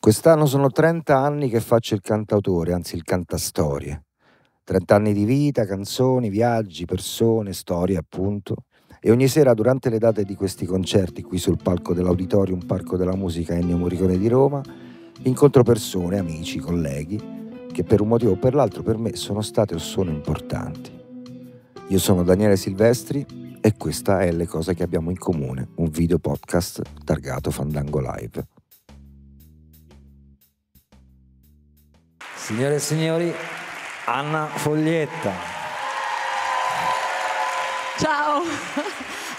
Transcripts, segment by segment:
Quest'anno sono 30 anni che faccio il cantautore, anzi il cantastorie. 30 anni di vita, canzoni, viaggi, persone, storie appunto. E ogni sera durante le date di questi concerti qui sul palco dell'Auditorium Parco della Musica Ennio Morricone di Roma, incontro persone, amici, colleghi che per un motivo o per l'altro per me sono state o sono importanti. Io sono Daniele Silvestri e questa è Le cose che abbiamo in comune, un video podcast targato Fandango Live. Signore e signori, Anna Foglietta. Ciao,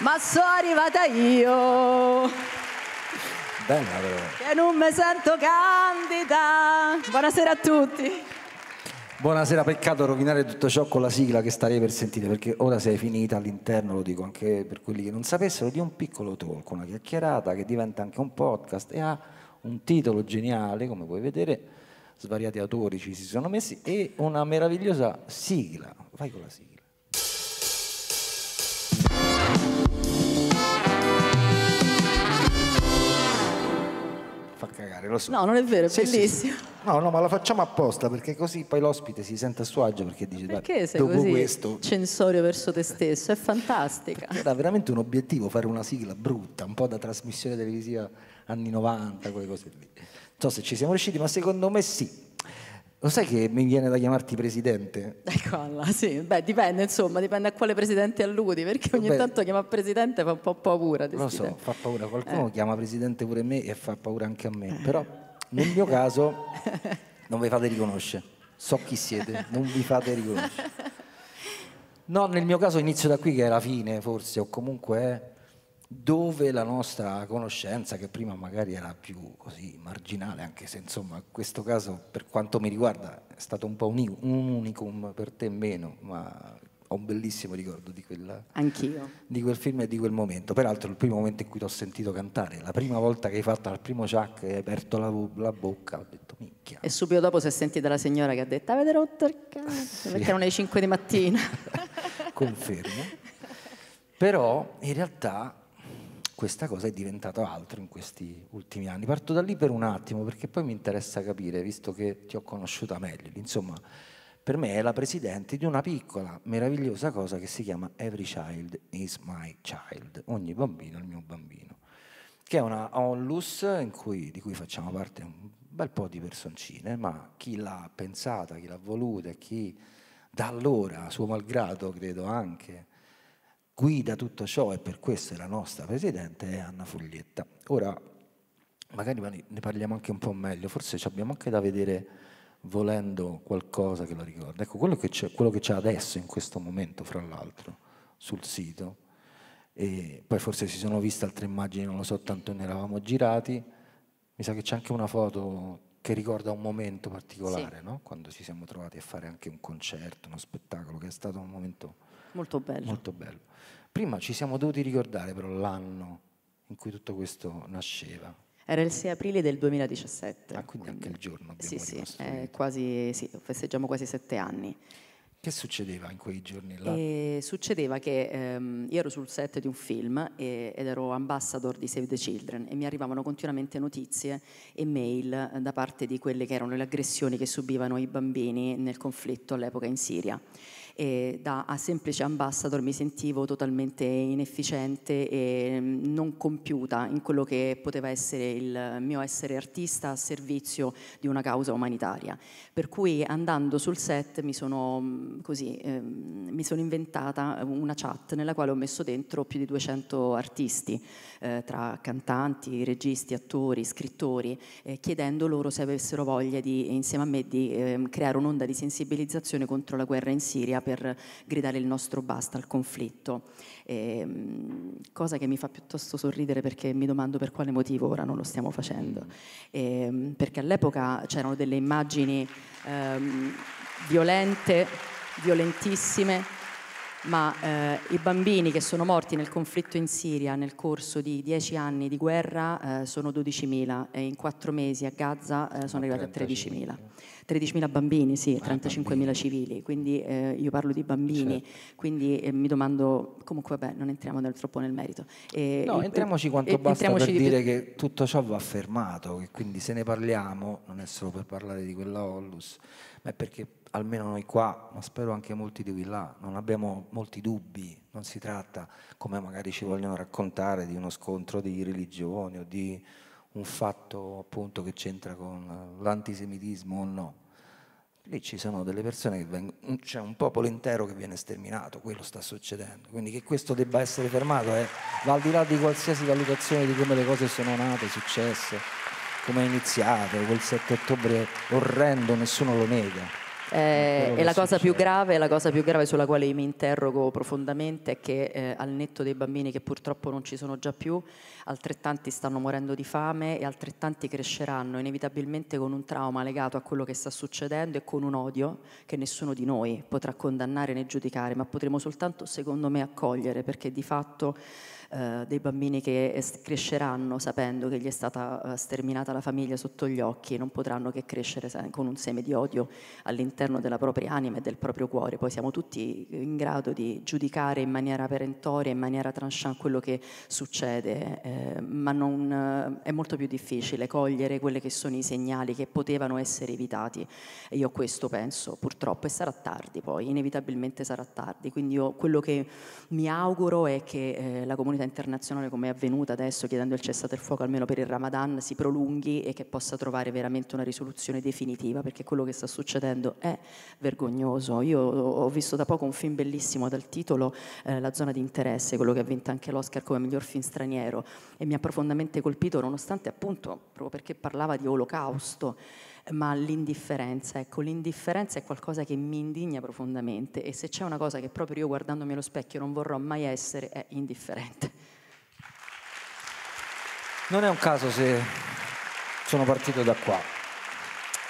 ma sono arrivata io. Bella però. Che non mi sento candida. Buonasera a tutti. Buonasera, peccato rovinare tutto ciò con la sigla che starei per sentire, perché ora sei finita all'interno, lo dico anche per quelli che non sapessero, di un piccolo talk, una chiacchierata che diventa anche un podcast e ha un titolo geniale, come puoi vedere, svariati autori ci si sono messi, e una meravigliosa sigla. Vai con la sigla. fa cagare, lo so. No, non è vero, è sì, bellissimo. Sì, sì. No, no, ma la facciamo apposta perché così poi l'ospite si sente a suo agio perché dice perché sei dopo così questo censorio verso te stesso, è fantastica. era veramente un obiettivo fare una sigla brutta, un po' da trasmissione televisiva anni 90, quelle cose lì. Non so se ci siamo riusciti, ma secondo me sì. Lo sai che mi viene da chiamarti presidente? Ecco, alla, sì, beh, dipende, insomma, dipende a quale presidente alludi, perché ogni Vabbè, tanto chiama presidente fa un po' paura. Lo so, fa paura, qualcuno eh. chiama presidente pure me e fa paura anche a me, eh. però nel mio caso non vi fate riconoscere, so chi siete, non vi fate riconoscere. No, nel mio caso inizio da qui che è la fine, forse, o comunque è dove la nostra conoscenza, che prima magari era più così marginale, anche se insomma in questo caso per quanto mi riguarda è stato un po' un, unicum, per te meno, ma ho un bellissimo ricordo di, quella, Anch'io. di quel film e di quel momento. Peraltro il primo momento in cui ti ho sentito cantare, la prima volta che hai fatto al primo ciak e hai aperto la, la, bocca, ho detto minchia. E subito dopo si è sentita la signora che ha detto avete rotto il cazzo, sì. perché erano le 5 di mattina. Confermo. Però in realtà questa cosa è diventata altro in questi ultimi anni. Parto da lì per un attimo perché poi mi interessa capire, visto che ti ho conosciuta meglio, insomma, per me è la presidente di una piccola, meravigliosa cosa che si chiama Every Child is My Child, ogni bambino è il mio bambino, che è una onlus cui, di cui facciamo parte un bel po' di personcine, ma chi l'ha pensata, chi l'ha voluta, chi da allora, suo malgrado credo anche, guida tutto ciò e per questo è la nostra presidente, è Anna Foglietta. Ora, magari ne parliamo anche un po' meglio, forse abbiamo anche da vedere volendo qualcosa che lo ricorda. Ecco, quello che, c'è, quello che c'è adesso, in questo momento, fra l'altro, sul sito, e poi forse si sono viste altre immagini, non lo so, tanto ne eravamo girati, mi sa che c'è anche una foto che ricorda un momento particolare, sì. no? quando ci siamo trovati a fare anche un concerto, uno spettacolo, che è stato un momento Molto bello. Molto bello. Prima ci siamo dovuti ricordare però l'anno in cui tutto questo nasceva. Era il 6 aprile del 2017. Ah, quindi, anche il giorno abbiamo Sì, sì, eh, quasi, sì, festeggiamo quasi sette anni. Che succedeva in quei giorni là? E succedeva che ehm, io ero sul set di un film e, ed ero ambassador di Save the Children e mi arrivavano continuamente notizie e mail da parte di quelle che erano le aggressioni che subivano i bambini nel conflitto all'epoca in Siria e da a semplice ambassador mi sentivo totalmente inefficiente e mm, non compiuta in quello che poteva essere il mio essere artista a servizio di una causa umanitaria. Per cui andando sul set mi sono, mm, così, eh, mi sono inventata una chat nella quale ho messo dentro più di 200 artisti, eh, tra cantanti, registi, attori, scrittori, eh, chiedendo loro se avessero voglia di, insieme a me di ehm, creare un'onda di sensibilizzazione contro la guerra in Siria per gridare il nostro basta al conflitto, e, ehm, cosa che mi fa piuttosto sorridere perché mi domando per quale motivo ora non lo stiamo facendo, e, ehm, perché all'epoca c'erano delle immagini ehm, violente, violentissime ma eh, i bambini che sono morti nel conflitto in Siria nel corso di dieci anni di guerra eh, sono 12.000 e in quattro mesi a Gaza eh, sono ah, arrivati a 13.000. 13.000 bambini, sì, 35.000 ah, civili, quindi eh, io parlo di bambini, certo. quindi eh, mi domando, comunque vabbè, non entriamo nel, troppo nel merito. E, no, entriamoci quanto e, basta entriamoci per di dire più... che tutto ciò va affermato, che quindi se ne parliamo non è solo per parlare di quella Ollus, ma è perché almeno noi qua, ma spero anche molti di qui là, non abbiamo molti dubbi, non si tratta, come magari ci vogliono raccontare, di uno scontro di religioni o di un fatto appunto che c'entra con l'antisemitismo o no. Lì ci sono delle persone che vengono, c'è un popolo intero che viene sterminato, quello sta succedendo. Quindi che questo debba essere fermato eh, va al di là di qualsiasi valutazione di come le cose sono nate, successe, come è iniziato, quel 7 ottobre orrendo, nessuno lo nega. Eh, e la cosa più grave, la cosa più grave sulla quale mi interrogo profondamente è che eh, al netto dei bambini che purtroppo non ci sono già più, altrettanti stanno morendo di fame e altrettanti cresceranno inevitabilmente con un trauma legato a quello che sta succedendo e con un odio che nessuno di noi potrà condannare né giudicare, ma potremo soltanto, secondo me, accogliere perché di fatto eh, dei bambini che cresceranno sapendo che gli è stata eh, sterminata la famiglia sotto gli occhi, non potranno che crescere con un seme di odio all'interno della propria anima e del proprio cuore. Poi siamo tutti in grado di giudicare in maniera perentoria, in maniera tranchant quello che succede, eh, ma non, eh, è molto più difficile cogliere quelli che sono i segnali che potevano essere evitati. E io questo penso, purtroppo, e sarà tardi poi, inevitabilmente sarà tardi. Quindi io quello che mi auguro è che eh, la comunità comunità internazionale, come è avvenuta adesso, chiedendo il cessato il fuoco almeno per il Ramadan, si prolunghi e che possa trovare veramente una risoluzione definitiva, perché quello che sta succedendo è vergognoso. Io ho visto da poco un film bellissimo dal titolo eh, La zona di interesse, quello che ha vinto anche l'Oscar come miglior film straniero, e mi ha profondamente colpito, nonostante appunto, proprio perché parlava di olocausto ma l'indifferenza. Ecco, l'indifferenza è qualcosa che mi indigna profondamente e se c'è una cosa che proprio io guardandomi allo specchio non vorrò mai essere è indifferente. Non è un caso se sono partito da qua.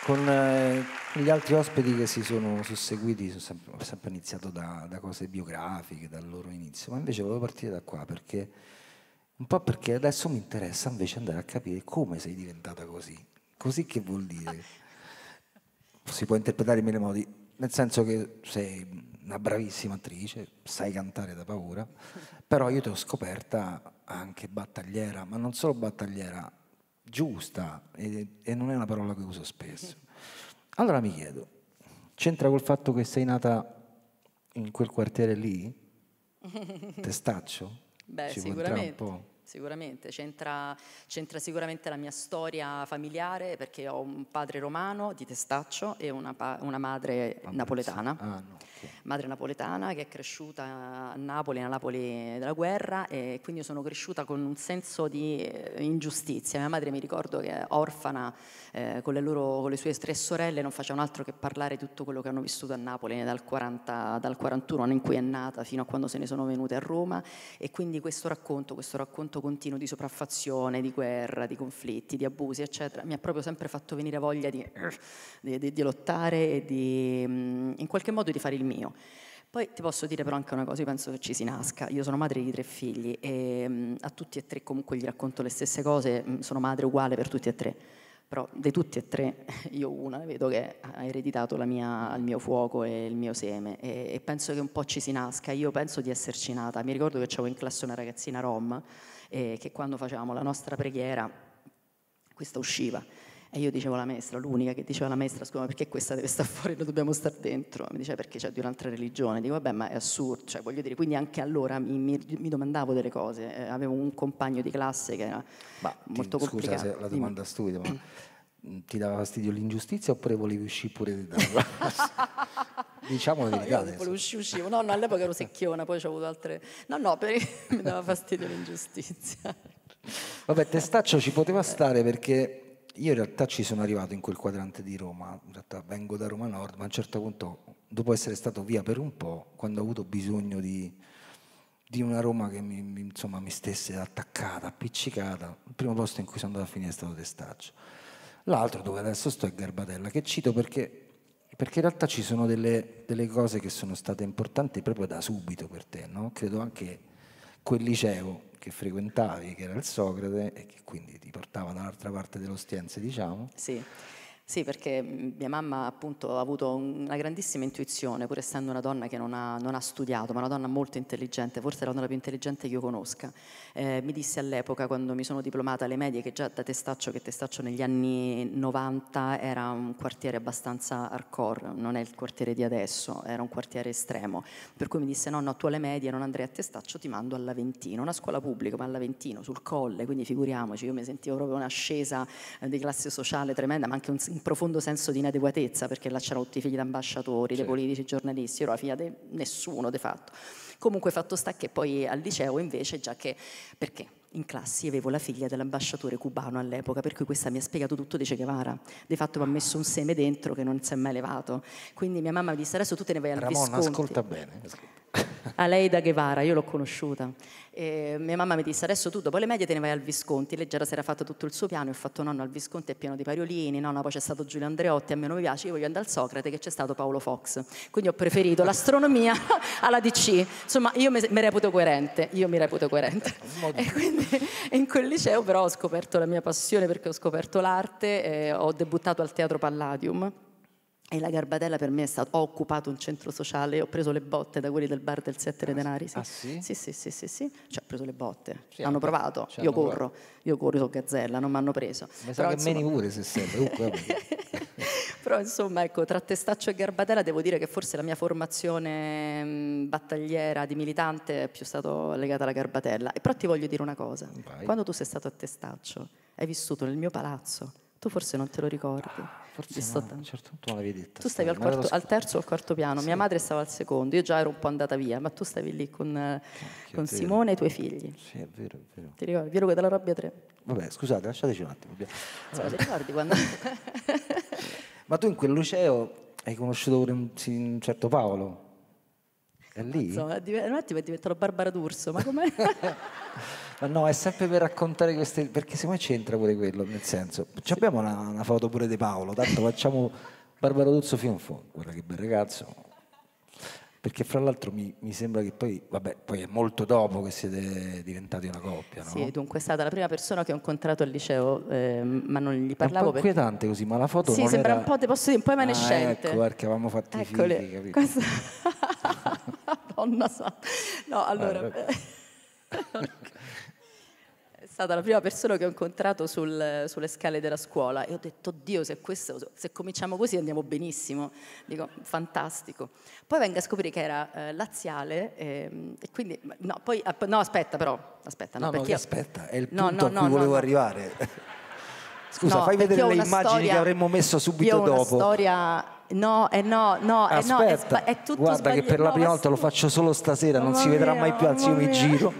Con eh, gli altri ospiti che si sono susseguiti sono sempre, ho sempre iniziato da, da cose biografiche, dal loro inizio, ma invece volevo partire da qua perché un po' perché adesso mi interessa invece andare a capire come sei diventata così Così che vuol dire? Si può interpretare in mille modi, nel senso che sei una bravissima attrice, sai cantare da paura, però io ti ho scoperta anche battagliera, ma non solo battagliera, giusta, e, e non è una parola che uso spesso. Allora mi chiedo, c'entra col fatto che sei nata in quel quartiere lì? Testaccio? Beh, Ci sicuramente. Un Sicuramente, c'entra, sicuramente la mia storia familiare perché ho un padre romano di Testaccio e una, una madre ah, napoletana. Ah, no, okay. Madre napoletana che è cresciuta a Napoli, nella Napoli della guerra e quindi sono cresciuta con un senso di eh, ingiustizia. Mia madre mi ricordo che è orfana eh, con, le loro, con, le sue tre sorelle non facevano altro che parlare di tutto quello che hanno vissuto a Napoli dal, 40, dal 41 anno in cui è nata fino a quando se ne sono venute a Roma e quindi questo racconto, questo racconto confronto continuo di sopraffazione, di guerra, di conflitti, di abusi, eccetera, mi ha proprio sempre fatto venire voglia di, di, di, di lottare e di, mm, in qualche modo di fare il mio. Poi ti posso dire però anche una cosa, io penso che ci si nasca, io sono madre di tre figli e mm, a tutti e tre comunque gli racconto le stesse cose, mm, sono madre uguale per tutti e tre, però di tutti e tre io una vedo che ha ereditato mia, il mio fuoco e il mio seme e, e penso che un po' ci si nasca, io penso di esserci nata, mi ricordo che c'avevo in classe una ragazzina rom eh, che quando facevamo la nostra preghiera questa usciva. E io dicevo alla maestra, l'unica che diceva alla maestra, scusa, ma perché questa deve stare fuori, noi dobbiamo stare dentro? Mi diceva perché c'è di un'altra religione. Dico, vabbè, ma è assurdo, cioè, voglio dire, quindi anche allora mi, mi, mi domandavo delle cose. Eh, avevo un compagno di classe che era ma, molto ti, complicato. Scusa se la domanda Dimmi. stupida, ma Mm, ti dava fastidio l'ingiustizia oppure volevi uscire pure di darla? diciamo la verità. No, volevo uscire, uscivo. No, no, all'epoca ero secchiona, poi ho avuto altre... No, no, per... mi dava fastidio l'ingiustizia. Vabbè, testaccio ci poteva eh. stare perché io in realtà ci sono arrivato in quel quadrante di Roma, in realtà vengo da Roma Nord, ma a un certo punto, dopo essere stato via per un po', quando ho avuto bisogno di, di una Roma che mi, insomma, mi stesse attaccata, appiccicata, il primo posto in cui sono andato a finire è stato testaccio L'altro dove adesso sto è Garbatella, che cito perché, perché in realtà ci sono delle, delle, cose che sono state importanti proprio da subito per te, no? credo anche quel liceo che frequentavi, che era il Socrate, e che quindi ti portava dall'altra parte dell'Ostiense, diciamo. Sì. Sì, perché mia mamma appunto ha avuto una grandissima intuizione, pur essendo una donna che non ha, non ha studiato, ma una donna molto intelligente, forse la donna più intelligente che io conosca. Eh, mi disse all'epoca, quando mi sono diplomata alle medie, che già da Testaccio, che Testaccio negli anni 90 era un quartiere abbastanza hardcore, non è il quartiere di adesso, era un quartiere estremo. Per cui mi disse no, no, tu alle medie non andrei a Testaccio, ti mando all'Aventino, una scuola pubblica, ma all'Aventino, sul colle, quindi figuriamoci, io mi sentivo proprio un'ascesa eh, di classe sociale tremenda, ma anche un un profondo senso di inadeguatezza perché là c'erano tutti i figli d'ambasciatori, ambasciatori, dei politici, i giornalisti, ero la figlia di nessuno di fatto. Comunque fatto sta che poi al liceo invece, già che perché? in classe avevo la figlia dell'ambasciatore cubano all'epoca, per cui questa mi ha spiegato tutto di Che Guevara. Di fatto mi ha messo un seme dentro che non si è mai levato. Quindi mia mamma mi disse adesso tu te ne vai al Ramon, Visconti. ascolta bene. Ascolta. Aleida Guevara, io l'ho conosciuta. E mia mamma mi disse, adesso tu dopo le medie te ne vai al Visconti. Leggera si era fatto tutto il suo piano, ho fatto nonno al Visconti è pieno di Pariolini, nonna poi c'è stato Giulio Andreotti, a me non mi piace, io voglio andare al Socrate che c'è stato Paolo Fox. Quindi ho preferito l'astronomia alla DC. Insomma, io mi, reputo coerente, io mi reputo coerente. e quindi in quel liceo però ho scoperto la mia passione perché ho scoperto l'arte, E ho debuttato al Teatro Palladium e la Garbatella per me è stata, ho occupato un centro sociale, ho preso le botte da quelli del bar del Sette Re ah, Denari. Sì. Ah, sì? Sì, sì, sì, sì, sì. Cioè, ho preso le botte. Sì, hanno provato, cioè, io hanno corro, provato. io corro, sono gazzella, non mi hanno preso. Ma Però, che insomma... meni pure se serve. Però insomma, ecco, tra Testaccio e Garbatella devo dire che forse la mia formazione mh, mm, battagliera di militante è più stata legata alla Garbatella. Però ti voglio dire una cosa. Vai. Quando tu sei stato a Testaccio, hai vissuto nel mio palazzo, tu forse non te lo ricordi. Ah, forse sì, sto... A certo punto l'avevi detto. Tu stavi al, quarto, al, terzo o al quarto piano, sì. mia madre stava al secondo, io già ero un po' andata via, ma tu stavi lì con, eh, con Simone e i tuoi figli. Sì, è vero, è vero. Ti ricordi? Vieruga della rabbia 3. Vabbè, scusate, lasciateci un attimo. Sì, ti ricordi quando... ma tu in quel liceo hai conosciuto pure un, un certo Paolo? È lì? Insomma, un attimo è diventato Barbara D'Urso, ma com'è? Ma no, è sempre per raccontare queste... perché secondo me c'entra pure quello, nel senso... Abbiamo una, una foto pure di Paolo, tanto facciamo Barbaro Duzzo fino in fondo, guarda che bel ragazzo. Perché fra l'altro mi, mi sembra che poi, vabbè, poi è molto dopo che siete diventati una coppia, no? Sì, dunque è stata la prima persona che ho incontrato al liceo, eh, ma non gli parlavo. È un po' inquietante perché... così, ma la foto Sì, sembra era... un po', te posso dire, un po' emanescente. Ah, ecco, perché avevamo fatto Eccole. i figli, capito? Questa... Donna sa. No, allora... Ah, stata la prima persona che ho incontrato sul, sulle scale della scuola e ho detto, oddio, se, questo, se cominciamo così andiamo benissimo. Dico, fantastico. Poi vengo a scoprire che era eh, laziale e, ehm, e, quindi, no, poi, ah, no, aspetta però, aspetta. No, no, no io, aspetta, è il punto no, a cui volevo arrivare. Scusa, no, fai vedere le immagini storia, che avremmo messo subito io ho una storia. No, eh no, no, eh no è, sba- è tutto Guarda, che per la prima volta lo faccio solo stasera, non si vedrà mia, mai più, anzi, io mi giro.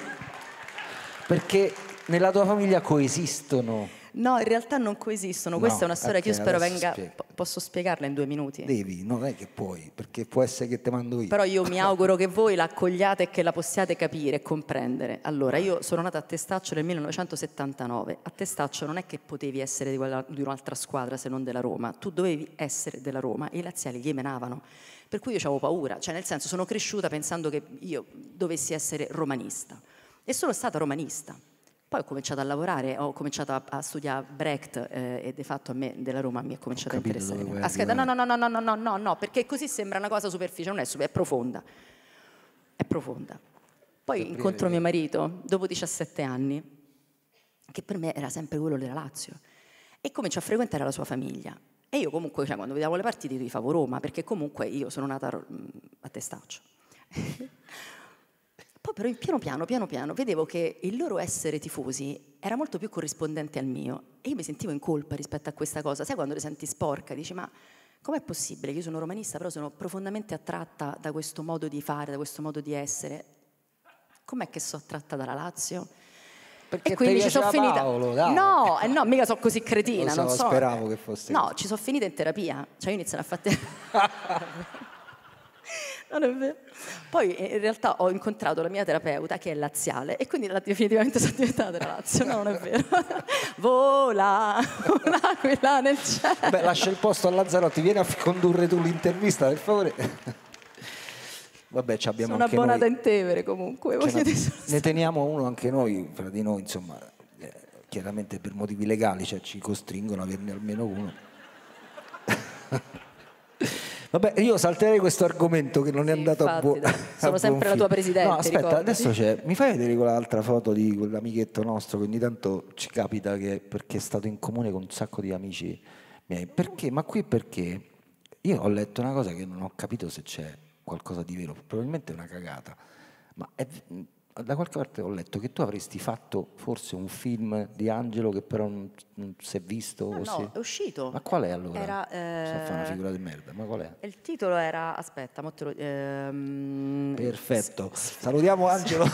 Perché nella tua famiglia coesistono? No, in realtà non coesistono. Questa no, è una storia okay, che io spero venga. Spiega. Posso spiegarla in due minuti? Devi, non è che puoi, perché può essere che te mando io. Però io mi auguro che voi la accogliate e che la possiate capire e comprendere. Allora, io sono nata a Testaccio nel 1979. A Testaccio non è che potevi essere di, quella, di un'altra squadra se non della Roma, tu dovevi essere della Roma e i laziali gli menavano. Per cui io avevo paura, cioè nel senso sono cresciuta pensando che io dovessi essere romanista. E sono stata romanista poi ho cominciato a lavorare, ho cominciato a, a studiare Brecht eh, e di fatto a me della Roma mi è cominciato a interessare. Aspetta, ah, no, no, no, no, no, no, no, no, perché così sembra una cosa superficiale, non è, super, è profonda. È profonda. Poi incontro mio marito dopo 17 anni, che per me era sempre quello della Lazio, e comincio a frequentare la sua famiglia. E io comunque, cioè, quando vediamo le partite, io favo Roma, perché comunque io sono nata mm, a testaccio però piano piano, piano piano, vedevo che il loro essere tifosi era molto più corrispondente al mio e io mi sentivo in colpa rispetto a questa cosa. Sai quando le senti sporca, dici ma com'è possibile che io sono romanista però sono profondamente attratta da questo modo di fare, da questo modo di essere? Com'è che sono attratta dalla Lazio? Perché e quindi ci sono finita. Paolo, no, eh no, mica sono così cretina. Lo so, non so. speravo che fosse. No, così. ci sono finita in terapia. Cioè, io iniziano a fare. Non è vero. Poi eh, in realtà ho incontrato la mia terapeuta che è laziale e quindi definitivamente sono diventata della Lazio. No, non è vero. Vola un'aquila nel cielo. Beh, lascia il posto a Lazzarotti, vieni a condurre tu l'intervista, per favore. Vabbè, ci abbiamo Sono anche abbonata in Tevere comunque. Ne, ne teniamo uno anche noi, fra di noi, insomma, eh, chiaramente per motivi legali, cioè ci costringono a averne almeno uno. Vabbè, io salterei questo argomento che non è sì, andato infatti, a buon Sono a sempre buon la tua presidente. No, aspetta, ricordati. adesso c'è. Mi fai vedere quell'altra foto di quell'amichetto nostro che ogni tanto ci capita che, perché è stato in comune con un sacco di amici miei. Perché? Ma qui perché? Io ho letto una cosa che non ho capito se c'è qualcosa di vero, probabilmente è una cagata, ma è, da qualche parte ho letto che tu avresti fatto forse un film di Angelo che però non, non si è visto. No, no è uscito. Ma qual è allora? Era, eh... fa una figura di merda, ma qual è? Il titolo era, aspetta, mo te lo... Ehm... Perfetto, S salutiamo Angelo.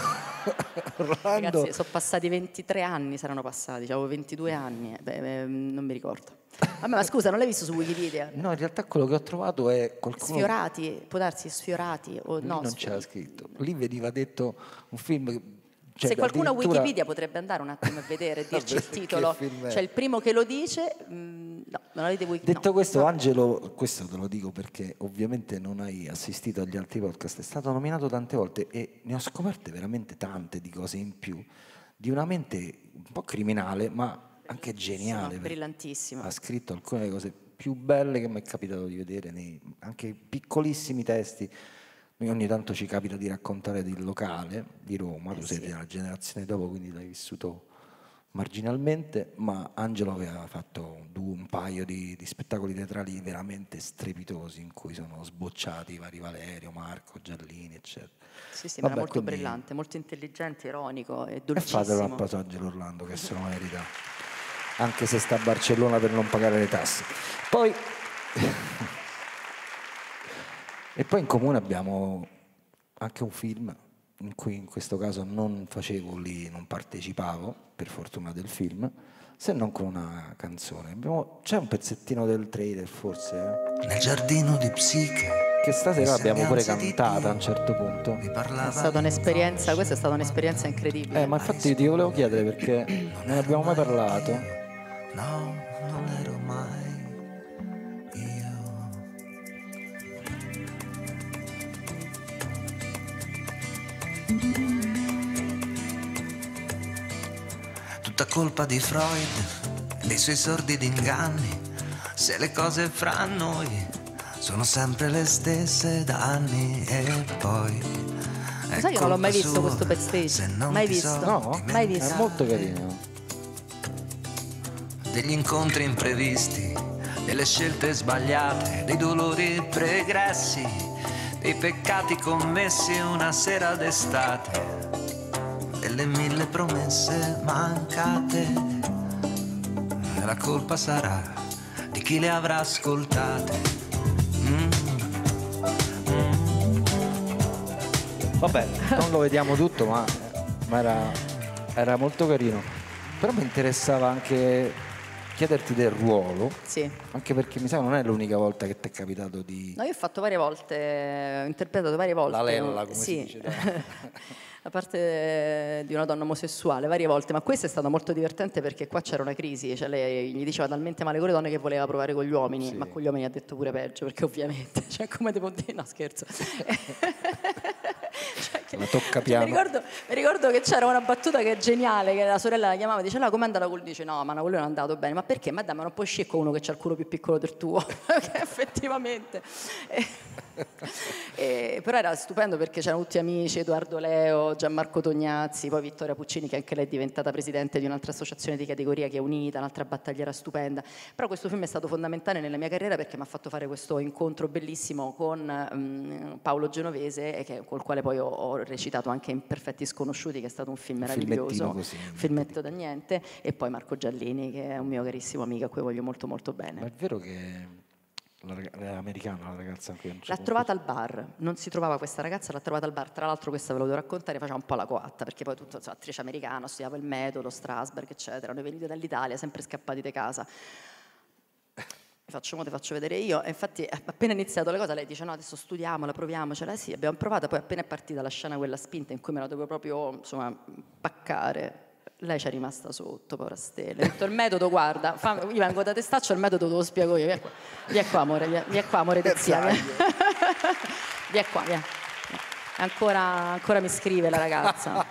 Ragazzi, sono passati 23 anni, saranno passati, cioè avevo 22 anni, eh, beh, beh, non mi ricordo. Vabbè, ma scusa, non l'hai visto su Wikipedia? No, in realtà quello che ho trovato è qualcuno... Sfiorati, può darsi sfiorati o Lì no. non c'era scritto. Lì veniva detto un film... Cioè, Se qualcuno addirittura... a Wikipedia potrebbe andare un attimo a vedere e dirci il titolo, cioè il primo che lo dice, mm, no, non avete Wikipedia. Detto no, questo, no. Angelo, questo te lo dico perché ovviamente non hai assistito agli altri podcast, è stato nominato tante volte e ne ho scoperte veramente tante di cose in più, di una mente un po' criminale, ma anche geniale. Brillantissimo. Ha scritto alcune delle cose più belle che mi è capitato di vedere, nei, anche piccolissimi testi. Noi ogni tanto ci capita di raccontare del locale di Roma, tu eh sei sì. della generazione dopo, quindi l'hai vissuto marginalmente, ma Angelo aveva fatto un paio di, di, spettacoli teatrali veramente strepitosi in cui sono sbocciati i vari Valerio, Marco, Giallini, eccetera. Sì, sembra Vabbè, molto quindi... brillante, molto intelligente, ironico e dolcissimo. E fatelo un applauso Angelo Orlando che se lo merita anche se sta a Barcellona per non pagare le tasse. Poi... e poi in comune abbiamo anche un film in cui in questo caso non facevo lì, non partecipavo, per fortuna del film, se non con una canzone. Abbiamo... c'è un pezzettino del trailer forse. Eh? Nel giardino di Psiche che stasera abbiamo pure cantata a un certo punto. È stata un'esperienza, questa è stata un'esperienza incredibile. Eh, ma infatti ti volevo chiedere perché non ne abbiamo mai parlato. No, non ero mai io. Tutta colpa di Freud, dei suoi sordidi inganni, se le cose fra noi sono sempre le stesse da anni e poi... Sai che non l'ho mai visto questo backstage? Mai visto? no, mai visto. È molto carino degli incontri imprevisti, delle scelte sbagliate, dei dolori pregressi, dei peccati commessi una sera d'estate, delle mille promesse mancate. La colpa sarà di chi le avrà ascoltate. Mm. Vabbè, non lo vediamo tutto, ma, ma era, era molto carino. Però mi interessava anche chiederti del ruolo, sì. anche perché mi sa che non è l'unica volta che ti è capitato di... No, io ho fatto varie volte, ho interpretato varie volte. La lella, come sì. si dice. Da parte eh, di una donna omosessuale, varie volte, ma questa è stata molto divertente perché qua c'era una crisi, cioè lei gli diceva talmente male con le donne che voleva provare con gli uomini, sì. ma con gli uomini ha detto pure peggio, perché ovviamente, cioè come devo dire, no scherzo. La tocca piano. Cioè, mi, ricordo, mi, ricordo, che c'era una battuta che è geniale, che la sorella la chiamava e diceva, no, com'è andata quello? Dice, no, ma no, quello non è andato bene. Ma perché? Ma dai, ma non puoi con uno che ha il culo più piccolo del tuo. effettivamente... e, eh, eh, però era stupendo perché c'erano tutti amici, Edoardo Leo, Gianmarco Tognazzi, poi Vittoria Puccini, che anche lei è diventata presidente di un'altra associazione di categoria che è unita, un'altra battagliera stupenda. Però questo film è stato fondamentale nella mia carriera perché mi ha fatto fare questo incontro bellissimo con um, Paolo Genovese, che, col quale poi ho, ho recitato anche in Perfetti Sconosciuti, che è stato un film meraviglioso, così, filmetto da niente, e poi Marco Giallini, che è un mio carissimo amico a cui voglio molto molto bene. Ma è vero che l'americana, la ragazza che L'ha trovata al bar, non si trovava questa ragazza, l'ha trovata al bar. Tra l'altro questa ve lo devo raccontare, faceva un po' la coatta, perché poi tutto, insomma, attrice americana, studiava il metodo, Strasberg, eccetera. Noi venite dall'Italia, sempre scappati di casa faccio modo, faccio vedere io. E infatti, appena iniziato la cosa, lei dice: No, adesso studiamola, proviamocela. Sì, abbiamo provato. Poi, appena è partita la scena, quella spinta in cui me la dovevo proprio insomma, paccare. Lei ci è rimasta sotto, povera stella. Ho detto, il metodo, guarda, fa, io vengo da testaccio, il metodo te lo spiego io. Via qua, amore, via, qua, amore, zia. Via. via qua, via. Ancora, ancora mi scrive la ragazza.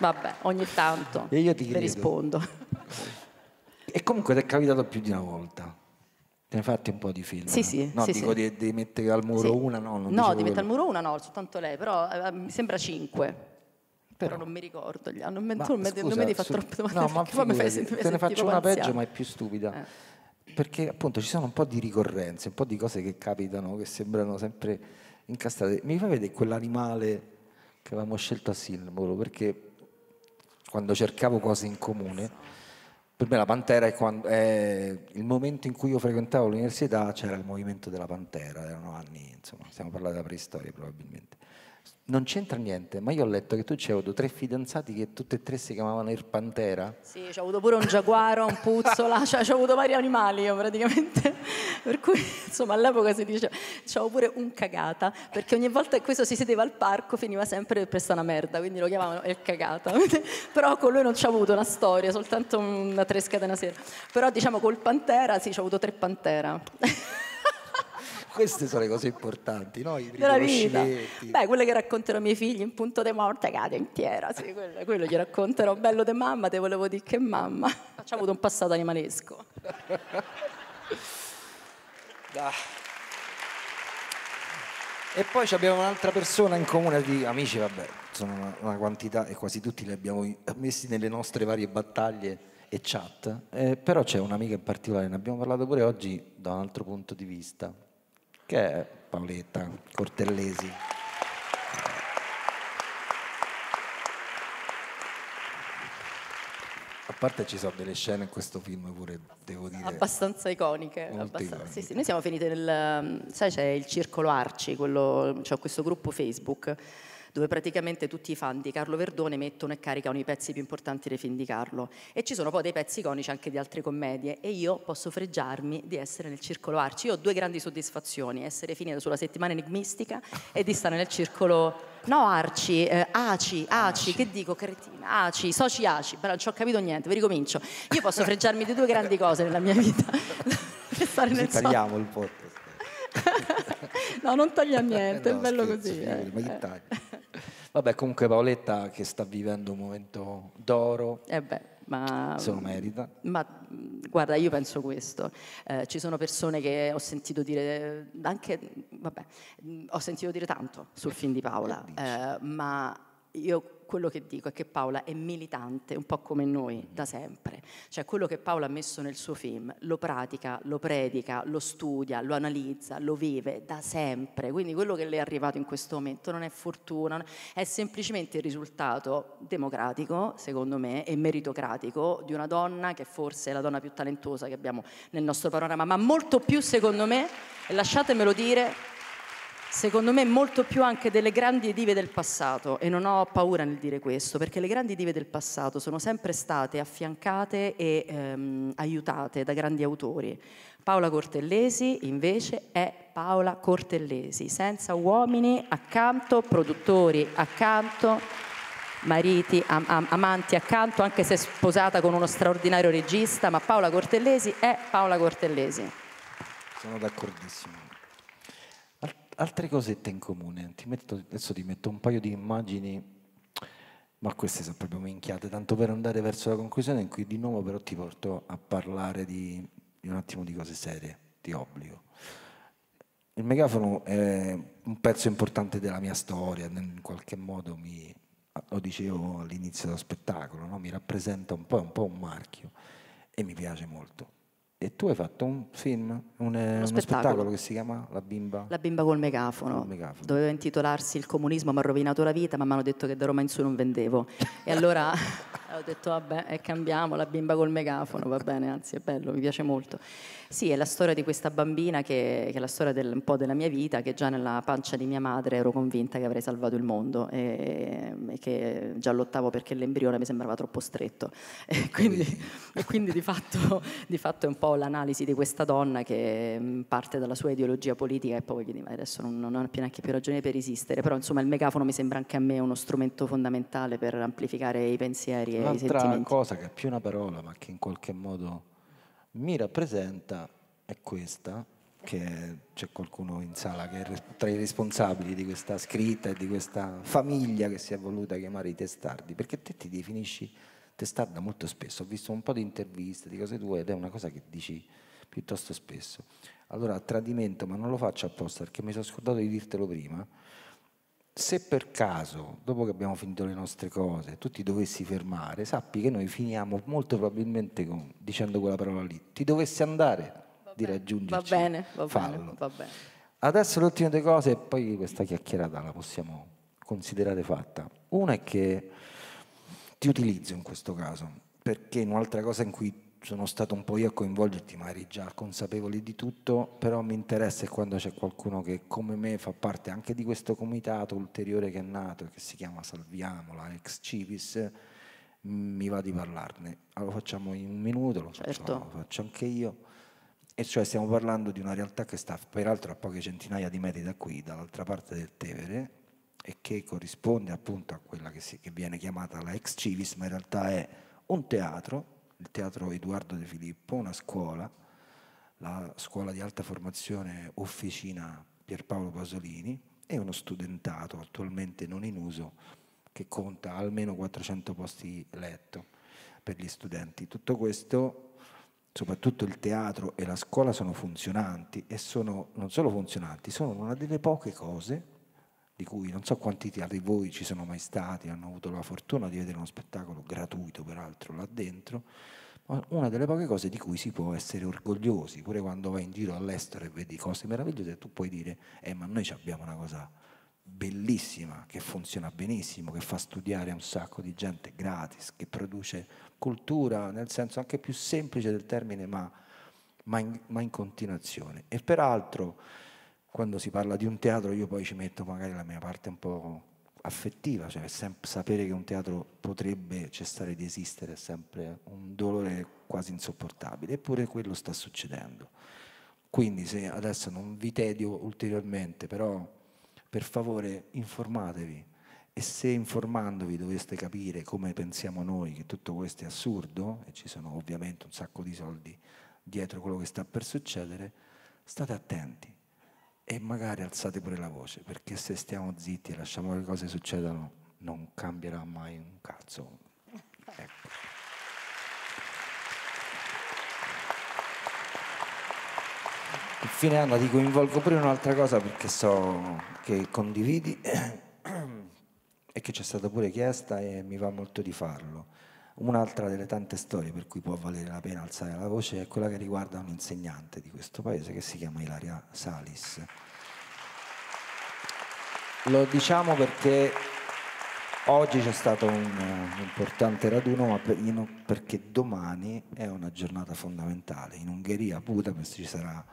Vabbè, ogni tanto e io ti rispondo. E comunque ti è capitato più di una volta. Te Ne fatti un po' di film? Sì, sì. No, sì, dico sì. Di, mettere al muro sì. una, no? no, di mettere al muro una no, soltanto lei, però eh, eh mi sembra cinque. Però, però non mi ricordo gli anni, non, me, ma, non, scusa, non mi devi fare troppe domande. No, ma figurati, te ne faccio una peggio, ma è più stupida. Eh. Perché appunto ci sono un po' di ricorrenze, un po' di cose che capitano, che sembrano sempre incastrate. Mi fa vedere quell'animale che avevamo scelto a Silmolo, perché quando cercavo cose in comune per me la Pantera è, quando, è il momento in cui io frequentavo l'università c'era il movimento della Pantera, erano anni, insomma, stiamo parlando della preistoria probabilmente. Non c'entra niente, ma io ho letto che tu ci hai avuto tre fidanzati che tutte e tre si chiamavano Il Pantera. Sì, ci ho avuto pure un giaguaro, un puzzola, cioè ci ho avuto vari animali io praticamente. Per cui, insomma, all'epoca si diceva, c'avevo pure un cagata, perché ogni volta che questo si sedeva al parco finiva sempre per questa una merda, quindi lo chiamavano Il Cagata. Però con lui non ci ho avuto una storia, soltanto una tresca di una sera. Però diciamo col Pantera, sì, ci ho avuto tre Pantera. Queste sono le cose importanti, no? I della vita. Beh, quelle che racconterò ai miei figli in punto di morte, cade intera, sì, quello, quello gli racconterò. Bello di mamma, te volevo dire che mamma. Ci ha avuto un passato animalesco. da. E poi abbiamo un'altra persona in comune di amici, vabbè, sono una, una, quantità e quasi tutti li abbiamo messi nelle nostre varie battaglie e chat, eh, però c'è un'amica in particolare, ne abbiamo parlato pure oggi da un altro punto di vista, che è Paoletta Cortellesi. A parte ci sono delle scene in questo film pure, devo dire... Abbastanza iconiche. Abbastanza, sì, sì. Noi siamo finiti nel... Sai, c'è il Circolo Arci, quello, c'è questo gruppo Facebook dove praticamente tutti i fan di Carlo Verdone mettono e caricano i pezzi più importanti dei film di Carlo. E ci sono poi dei pezzi iconici anche di altre commedie e io posso freggiarmi di essere nel circolo Arci. Io ho due grandi soddisfazioni, essere finita sulla settimana enigmistica e di stare nel circolo... No, Arci, eh, Aci, Aci, che dico, cretina, Aci, soci Aci, però non ci ho capito niente, vi ricomincio. Io posso freggiarmi di due grandi cose nella mia vita. stare nel tagliamo il podcast no, non taglia niente, eh, no, è bello scherzo, così. Eh. eh. Vabbè, comunque Paoletta che sta vivendo un momento d'oro. Eh beh. Ma, se lo merita. Ma guarda, io penso questo. Eh, ci sono persone che ho sentito dire anche, vabbè, ho sentito dire tanto sul film di Paola, eh, ma io quello che dico è che Paola è militante, un po' come noi, mm. da sempre. Cioè quello che Paola ha messo nel suo film lo pratica, lo predica, lo studia, lo analizza, lo vive da sempre. Quindi quello che le è arrivato in questo momento non è fortuna, è semplicemente il risultato democratico, secondo me, e meritocratico di una donna che forse è la donna più talentuosa che abbiamo nel nostro panorama, ma molto più secondo me, e lasciatemelo dire, secondo me molto più anche delle grandi dive del passato e non ho paura nel dire questo perché le grandi dive del passato sono sempre state affiancate e ehm, aiutate da grandi autori. Paola Cortellesi invece è Paola Cortellesi, senza uomini accanto, produttori accanto, mariti, am- am- amanti accanto, anche se sposata con uno straordinario regista, ma Paola Cortellesi è Paola Cortellesi. Sono d'accordissimo altre cosette in comune. Ti metto, adesso ti metto un paio di immagini, ma queste sono proprio minchiate, tanto per andare verso la conclusione in cui di nuovo però ti porto a parlare di, di un attimo di cose serie, ti obbligo. Il megafono è un pezzo importante della mia storia, in qualche modo mi, lo dicevo all'inizio dello spettacolo, no? mi rappresenta un po', un po' un marchio e mi piace molto. E tu hai fatto un film, un, eh, uno, spettacolo. spettacolo. che si chiama La bimba. La bimba col megafono. megafono. Doveva intitolarsi Il comunismo mi ha rovinato la vita, ma mi hanno detto che da Roma in su non vendevo. E allora ho detto vabbè, e eh, cambiamo la bimba col megafono, va bene, anzi è bello, mi piace molto. Sì, è la storia di questa bambina che, che è la storia del, un po' della mia vita, che già nella pancia di mia madre ero convinta che avrei salvato il mondo e, e che già lottavo perché l'embrione mi sembrava troppo stretto. E quindi, e quindi di, fatto, di fatto è un po' po' l'analisi di questa donna che mm, parte dalla sua ideologia politica e poi quindi adesso non, non ho più neanche più ragione per esistere, però insomma il megafono mi sembra anche a me uno strumento fondamentale per amplificare i pensieri e i sentimenti. Un'altra cosa che è più una parola ma che in qualche modo mi rappresenta è questa, che c'è qualcuno in sala che è tra i responsabili di questa scritta e di questa famiglia che si è voluta chiamare i testardi, perché te ti definisci testarda molto spesso, ho visto un po' di interviste, di cose tue ed è una cosa che dici piuttosto spesso. Allora, tradimento, ma non lo faccio apposta perché mi sono scordato di dirtelo prima, se per caso, dopo che abbiamo finito le nostre cose, tu ti dovessi fermare, sappi che noi finiamo molto probabilmente con, dicendo quella parola lì, ti dovessi andare va di raggiungerci. Va bene, va fallo. bene, va bene. Adesso l'ultima delle cose e poi questa chiacchierata la possiamo considerare fatta. Una è che ti utilizzo in questo caso, perché in un'altra cosa in cui sono stato un po' io a coinvolgerti, magari già consapevoli di tutto, però mi interessa quando c'è qualcuno che come me fa parte anche di questo comitato ulteriore che è nato, e che si chiama Salviamola, ex Civis, mi va di parlarne. Allora ah, facciamo in un minuto, lo, certo. faccio, lo faccio anche io. E cioè stiamo parlando di una realtà che sta peraltro a poche centinaia di metri da qui, dall'altra parte del Tevere, e che corrisponde appunto a quella che, si, che viene chiamata la ex civis, ma in realtà è un teatro, il teatro Edoardo De Filippo, una scuola, la scuola di alta formazione Officina Pierpaolo Pasolini e uno studentato attualmente non in uso che conta almeno 400 posti letto per gli studenti. Tutto questo, soprattutto il teatro e la scuola sono funzionanti e sono non solo funzionanti, sono una delle poche cose di cui non so quanti di voi ci sono mai stati, hanno avuto la fortuna di vedere uno spettacolo gratuito peraltro là dentro, ma una delle poche cose di cui si può essere orgogliosi, pure quando vai in giro all'estero e vedi cose meravigliose, tu puoi dire, eh ma noi abbiamo una cosa bellissima, che funziona benissimo, che fa studiare un sacco di gente gratis, che produce cultura nel senso anche più semplice del termine, ma, ma, in, ma in continuazione. E peraltro quando si parla di un teatro io poi ci metto magari la mia parte un po' affettiva, cioè sapere che un teatro potrebbe cessare di esistere è sempre un dolore quasi insopportabile, eppure quello sta succedendo. Quindi se adesso non vi tedio ulteriormente, però per favore informatevi e se informandovi doveste capire come pensiamo noi che tutto questo è assurdo, e ci sono ovviamente un sacco di soldi dietro quello che sta per succedere, state attenti e magari alzate pure la voce, perché se stiamo zitti e lasciamo che le cose succedano non cambierà mai un cazzo. Ecco. Infine Anna ti coinvolgo pure un'altra cosa perché so che condividi e che ci è stata pure chiesta e mi va molto di farlo Un'altra delle tante storie per cui può valere la pena alzare la voce è quella che riguarda un insegnante di questo paese che si chiama Ilaria Salis. Lo diciamo perché oggi c'è stato un, eh, importante raduno, ma per, in, perché domani è una giornata fondamentale. In Ungheria, a Budapest, ci sarà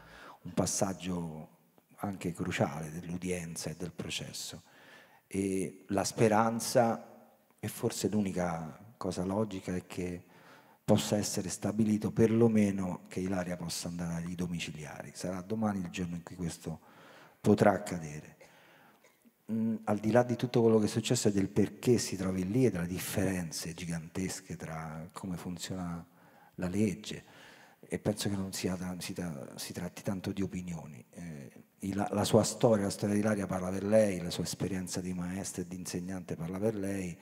un passaggio anche cruciale dell'udienza e del processo. E la speranza è forse l'unica cosa logica è che possa essere stabilito perlomeno che Ilaria possa andare ai domiciliari. Sarà domani il giorno in cui questo potrà accadere. Mm, al di là di tutto quello che è successo e del perché si trovi lì e delle differenze gigantesche tra come funziona la legge, e penso che non sia, si, si, tratti tanto di opinioni. Eh, la, la, sua storia, la storia di Ilaria parla per lei, la sua esperienza di maestra e di insegnante parla per lei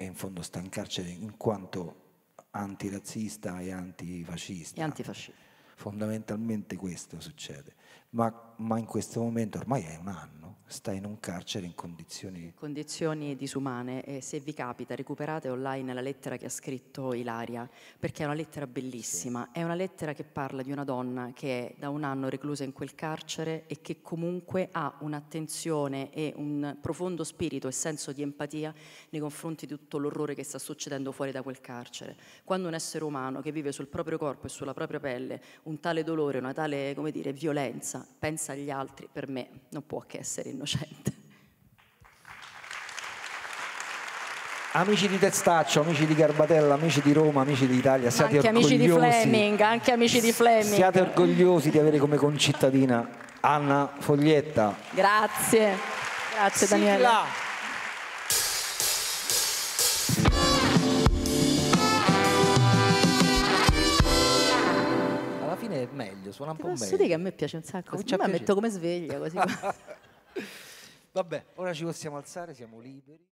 e in fondo sta in in quanto antirazzista e antifascista. E antifascista. Fondamentalmente questo succede, ma, ma in questo momento ormai è un anno sta in un carcere in condizioni... condizioni... disumane e se vi capita recuperate online la lettera che ha scritto Ilaria perché è una lettera bellissima, sì. è una lettera che parla di una donna che è da un anno reclusa in quel carcere e che comunque ha un'attenzione e un profondo spirito e senso di empatia nei confronti di tutto l'orrore che sta succedendo fuori da quel carcere. Quando un essere umano che vive sul proprio corpo e sulla propria pelle un tale dolore, una tale dire, violenza, pensa agli altri, per me non può che essere in innocente. Amici di Testaccio, amici di Garbatella, amici di Roma, amici d'Italia, siate anche orgogliosi. Amici di Fleming, anche amici di Fleming. Siate orgogliosi di avere come concittadina Anna Foglietta. Grazie, grazie Daniele. è meglio, suona un Ti po' meglio. Posso dire che a me piace un sacco, Comincia a me metto come sveglia così. Vabbè, ora ci possiamo alzare, siamo liberi.